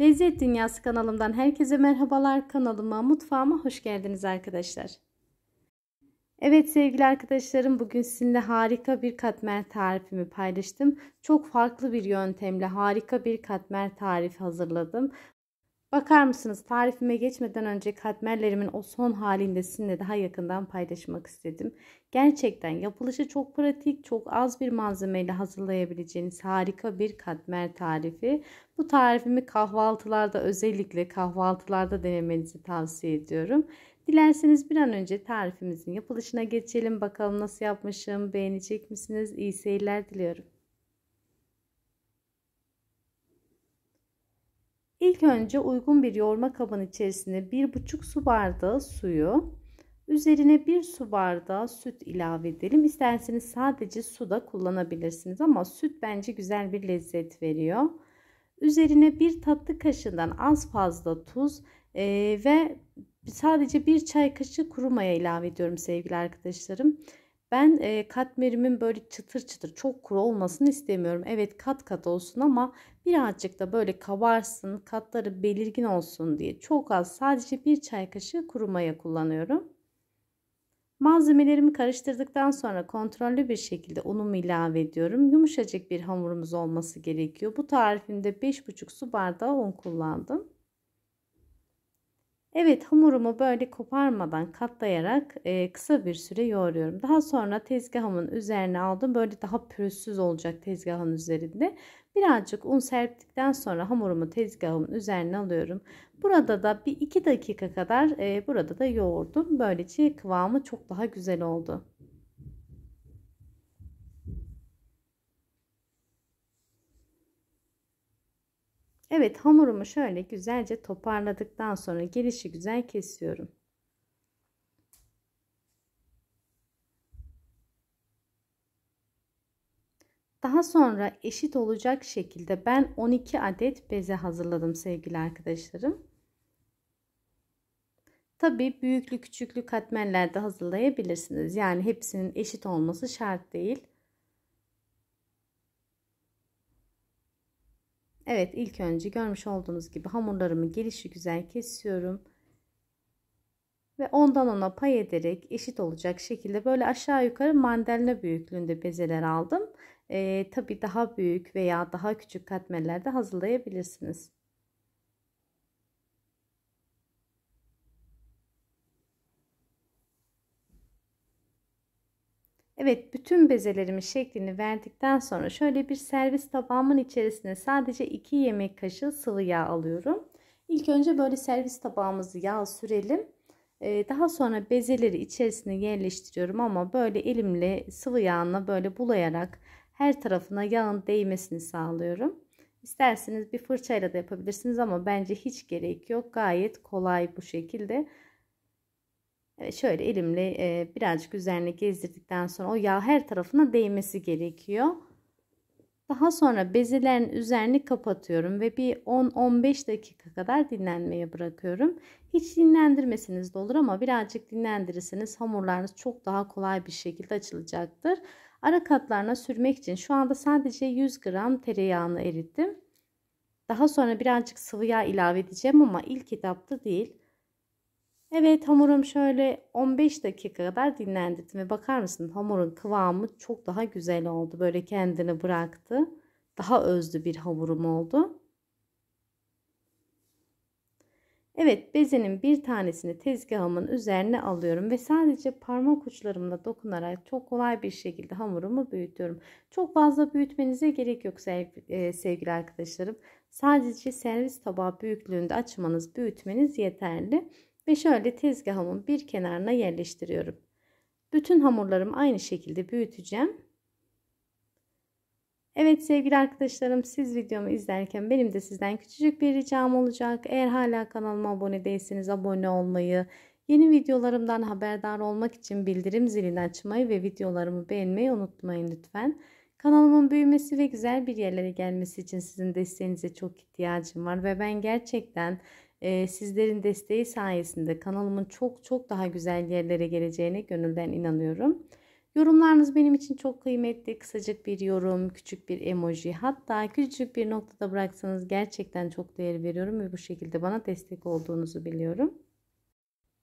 Lezzet Dünyası kanalımdan herkese merhabalar. Kanalıma, mutfağıma hoş geldiniz arkadaşlar. Evet sevgili arkadaşlarım bugün sizinle harika bir katmer tarifimi paylaştım. Çok farklı bir yöntemle harika bir katmer tarifi hazırladım. Bakar mısınız tarifime geçmeden önce katmerlerimin o son halinde sizinle daha yakından paylaşmak istedim. Gerçekten yapılışı çok pratik, çok az bir malzemeyle hazırlayabileceğiniz harika bir katmer tarifi. Bu tarifimi kahvaltılarda özellikle kahvaltılarda denemenizi tavsiye ediyorum. Dilerseniz bir an önce tarifimizin yapılışına geçelim. Bakalım nasıl yapmışım, beğenecek misiniz? İyi seyirler diliyorum. İlk önce uygun bir yoğurma kabının içerisine 1,5 su bardağı suyu, üzerine 1 su bardağı süt ilave edelim. İsterseniz sadece su da kullanabilirsiniz ama süt bence güzel bir lezzet veriyor. Üzerine bir tatlı kaşığından az fazla tuz e, ve sadece bir çay kaşığı kuru maya ilave ediyorum sevgili arkadaşlarım. Ben e, katmerimin böyle çıtır çıtır çok kuru olmasını istemiyorum. Evet kat kat olsun ama birazcık da böyle kabarsın, katları belirgin olsun diye çok az sadece bir çay kaşığı kuru maya kullanıyorum. Malzemelerimi karıştırdıktan sonra kontrollü bir şekilde unumu ilave ediyorum. Yumuşacık bir hamurumuz olması gerekiyor. Bu tarifimde 5,5 su bardağı un kullandım. Evet hamurumu böyle koparmadan katlayarak e, kısa bir süre yoğuruyorum. Daha sonra tezgahımın üzerine aldım. Böyle daha pürüzsüz olacak tezgahın üzerinde. Birazcık un serptikten sonra hamurumu tezgahımın üzerine alıyorum. Burada da bir iki dakika kadar e, burada da yoğurdum. Böylece kıvamı çok daha güzel oldu. Evet hamurumu şöyle güzelce toparladıktan sonra gelişi güzel kesiyorum. Daha sonra eşit olacak şekilde ben 12 adet beze hazırladım sevgili arkadaşlarım. Tabi büyüklü küçüklü katmerlerde hazırlayabilirsiniz. Yani hepsinin eşit olması şart değil. Evet ilk önce görmüş olduğunuz gibi hamurlarımı gelişi güzel kesiyorum. Ve ondan ona pay ederek eşit olacak şekilde böyle aşağı yukarı mandalina büyüklüğünde bezeler aldım. Ee, tabii daha büyük veya daha küçük katmerlerde hazırlayabilirsiniz. Evet bütün bezelerimin şeklini verdikten sonra şöyle bir servis tabağımın içerisine sadece 2 yemek kaşığı sıvı yağ alıyorum. İlk önce böyle servis tabağımızı yağ sürelim. Ee, daha sonra bezeleri içerisine yerleştiriyorum ama böyle elimle sıvı yağla böyle bulayarak her tarafına yağın değmesini sağlıyorum. İsterseniz bir fırçayla da yapabilirsiniz ama bence hiç gerek yok. Gayet kolay bu şekilde. Evet şöyle elimle e, birazcık üzerine gezdirdikten sonra o yağ her tarafına değmesi gerekiyor. Daha sonra bezelerin üzerini kapatıyorum ve bir 10-15 dakika kadar dinlenmeye bırakıyorum. Hiç dinlendirmeseniz de olur ama birazcık dinlendirirseniz hamurlarınız çok daha kolay bir şekilde açılacaktır. Ara katlarına sürmek için şu anda sadece 100 gram tereyağını erittim. Daha sonra birazcık sıvı yağ ilave edeceğim ama ilk etapta değil. Evet hamurum şöyle 15 dakika kadar dinlendirdim ve bakar mısın hamurun kıvamı çok daha güzel oldu. Böyle kendini bıraktı. Daha özlü bir hamurum oldu. Evet bezenin bir tanesini tezgahımın üzerine alıyorum ve sadece parmak uçlarımla dokunarak çok kolay bir şekilde hamurumu büyütüyorum. Çok fazla büyütmenize gerek yok e, sevgili arkadaşlarım. Sadece servis tabağı büyüklüğünde açmanız büyütmeniz yeterli ve şöyle tezgahımın bir kenarına yerleştiriyorum. Bütün hamurlarımı aynı şekilde büyüteceğim. Evet sevgili arkadaşlarım siz videomu izlerken benim de sizden küçücük bir ricam olacak. Eğer hala kanalıma abone değilseniz abone olmayı, yeni videolarımdan haberdar olmak için bildirim zilini açmayı ve videolarımı beğenmeyi unutmayın lütfen. Kanalımın büyümesi ve güzel bir yerlere gelmesi için sizin desteğinize çok ihtiyacım var ve ben gerçekten e, sizlerin desteği sayesinde kanalımın çok çok daha güzel yerlere geleceğine gönülden inanıyorum. Yorumlarınız benim için çok kıymetli. Kısacık bir yorum, küçük bir emoji, hatta küçük bir noktada bıraksanız gerçekten çok değer veriyorum ve bu şekilde bana destek olduğunuzu biliyorum.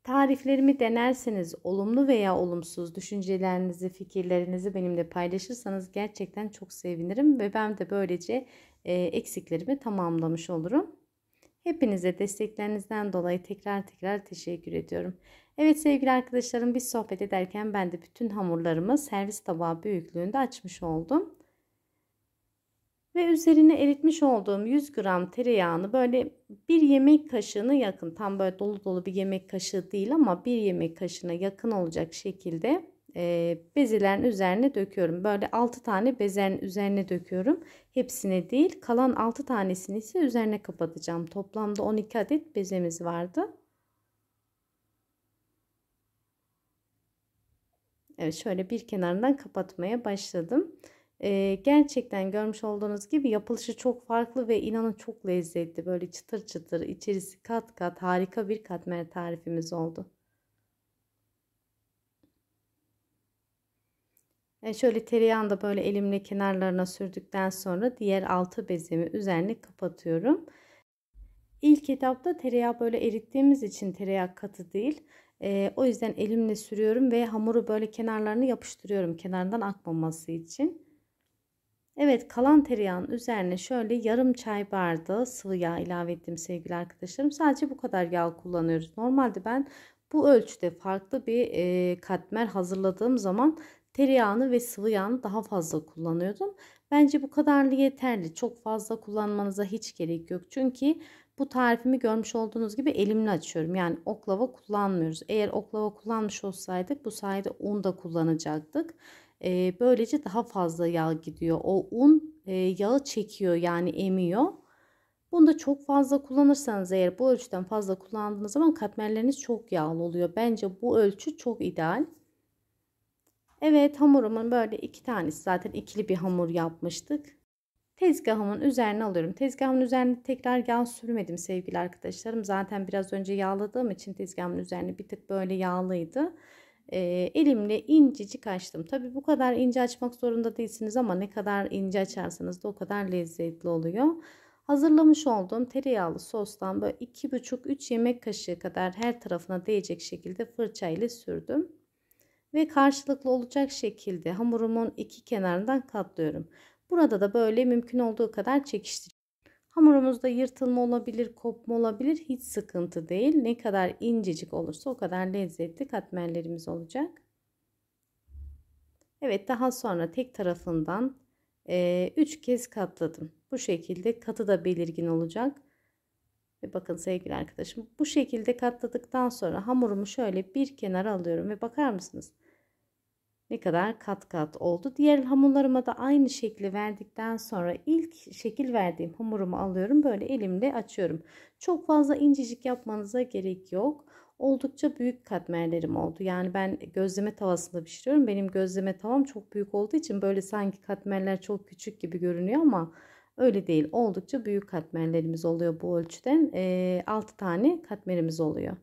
Tariflerimi denerseniz olumlu veya olumsuz düşüncelerinizi, fikirlerinizi benimle paylaşırsanız gerçekten çok sevinirim ve ben de böylece eksiklerimi tamamlamış olurum. Hepinize desteklerinizden dolayı tekrar tekrar teşekkür ediyorum. Evet sevgili arkadaşlarım biz sohbet ederken ben de bütün hamurlarımı servis tabağı büyüklüğünde açmış oldum. Ve üzerine eritmiş olduğum 100 gram tereyağını böyle bir yemek kaşığına yakın tam böyle dolu dolu bir yemek kaşığı değil ama bir yemek kaşığına yakın olacak şekilde bezelerin üzerine döküyorum. Böyle 6 tane bezen üzerine döküyorum. Hepsine değil kalan 6 tanesini ise üzerine kapatacağım. Toplamda 12 adet bezemiz vardı. Evet şöyle bir kenarından kapatmaya başladım. Ee, gerçekten görmüş olduğunuz gibi yapılışı çok farklı ve inanın çok lezzetli. Böyle çıtır çıtır içerisi kat kat harika bir katmer tarifimiz oldu. E şöyle tereyağını da böyle elimle kenarlarına sürdükten sonra diğer altı bezimi üzerine kapatıyorum. İlk etapta tereyağı böyle erittiğimiz için tereyağı katı değil. E, o yüzden elimle sürüyorum ve hamuru böyle kenarlarını yapıştırıyorum kenarından akmaması için. Evet kalan tereyağın üzerine şöyle yarım çay bardağı sıvı yağ ilave ettim sevgili arkadaşlarım. Sadece bu kadar yağ kullanıyoruz. Normalde ben bu ölçüde farklı bir e, katmer hazırladığım zaman tereyağını ve sıvı yağını daha fazla kullanıyordum. Bence bu kadarlı yeterli. Çok fazla kullanmanıza hiç gerek yok. Çünkü bu tarifimi görmüş olduğunuz gibi elimle açıyorum. Yani oklava kullanmıyoruz. Eğer oklava kullanmış olsaydık bu sayede un da kullanacaktık. Ee, böylece daha fazla yağ gidiyor. O un e, yağı çekiyor yani emiyor. Bunu da çok fazla kullanırsanız eğer bu ölçüden fazla kullandığınız zaman katmerleriniz çok yağlı oluyor. Bence bu ölçü çok ideal. Evet hamurumun böyle iki tanesi zaten ikili bir hamur yapmıştık. Tezgahımın üzerine alıyorum. Tezgahımın üzerine tekrar yağ sürmedim sevgili arkadaşlarım. Zaten biraz önce yağladığım için tezgahımın üzerine bir tık böyle yağlıydı. E, elimle incecik açtım. Tabi bu kadar ince açmak zorunda değilsiniz ama ne kadar ince açarsanız da o kadar lezzetli oluyor. Hazırlamış olduğum tereyağlı sostan böyle 2,5-3 yemek kaşığı kadar her tarafına değecek şekilde fırçayla sürdüm ve karşılıklı olacak şekilde hamurumun iki kenarından katlıyorum. Burada da böyle mümkün olduğu kadar çekiştiriyorum. Hamurumuzda yırtılma olabilir, kopma olabilir hiç sıkıntı değil. Ne kadar incecik olursa o kadar lezzetli katmerlerimiz olacak. Evet daha sonra tek tarafından 3 e, kez katladım. Bu şekilde katı da belirgin olacak. Ve bakın sevgili arkadaşım bu şekilde katladıktan sonra hamurumu şöyle bir kenara alıyorum ve bakar mısınız? Ne kadar kat kat oldu. Diğer hamurlarıma da aynı şekli verdikten sonra ilk şekil verdiğim hamurumu alıyorum. Böyle elimle açıyorum. Çok fazla incecik yapmanıza gerek yok. Oldukça büyük katmerlerim oldu. Yani ben gözleme tavasında pişiriyorum. Benim gözleme tavam çok büyük olduğu için böyle sanki katmerler çok küçük gibi görünüyor ama Öyle değil. Oldukça büyük katmerlerimiz oluyor bu ölçüden. E, ee, 6 tane katmerimiz oluyor.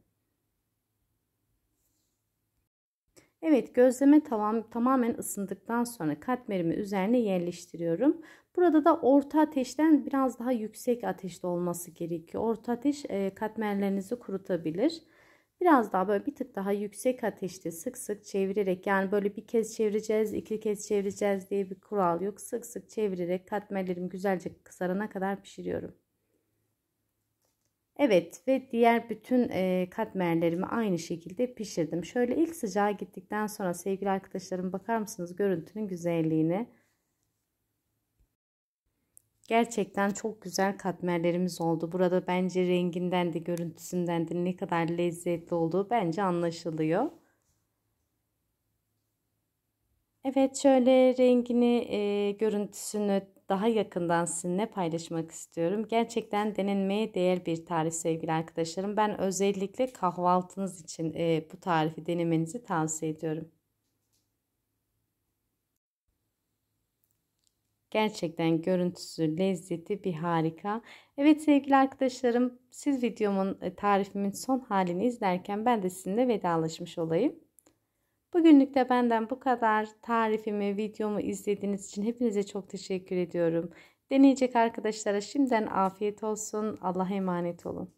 Evet gözleme tavam, tamamen ısındıktan sonra katmerimi üzerine yerleştiriyorum. Burada da orta ateşten biraz daha yüksek ateşte olması gerekiyor. Orta ateş e, katmerlerinizi kurutabilir. Biraz daha böyle bir tık daha yüksek ateşte sık sık çevirerek yani böyle bir kez çevireceğiz, iki kez çevireceğiz diye bir kural yok. Sık sık çevirerek katmerlerim güzelce kızarana kadar pişiriyorum. Evet ve diğer bütün e, katmerlerimi aynı şekilde pişirdim. Şöyle ilk sıcağı gittikten sonra sevgili arkadaşlarım bakar mısınız görüntünün güzelliğini Gerçekten çok güzel katmerlerimiz oldu. Burada bence renginden de görüntüsünden de ne kadar lezzetli olduğu bence anlaşılıyor. Evet şöyle rengini, e, görüntüsünü daha yakından sizinle paylaşmak istiyorum. Gerçekten denenmeye değer bir tarif sevgili arkadaşlarım. Ben özellikle kahvaltınız için e, bu tarifi denemenizi tavsiye ediyorum. Gerçekten görüntüsü, lezzeti bir harika. Evet sevgili arkadaşlarım siz videomun e, tarifimin son halini izlerken ben de sizinle vedalaşmış olayım. Bugünlük de benden bu kadar. Tarifimi, videomu izlediğiniz için hepinize çok teşekkür ediyorum. Deneyecek arkadaşlara şimdiden afiyet olsun. Allah'a emanet olun.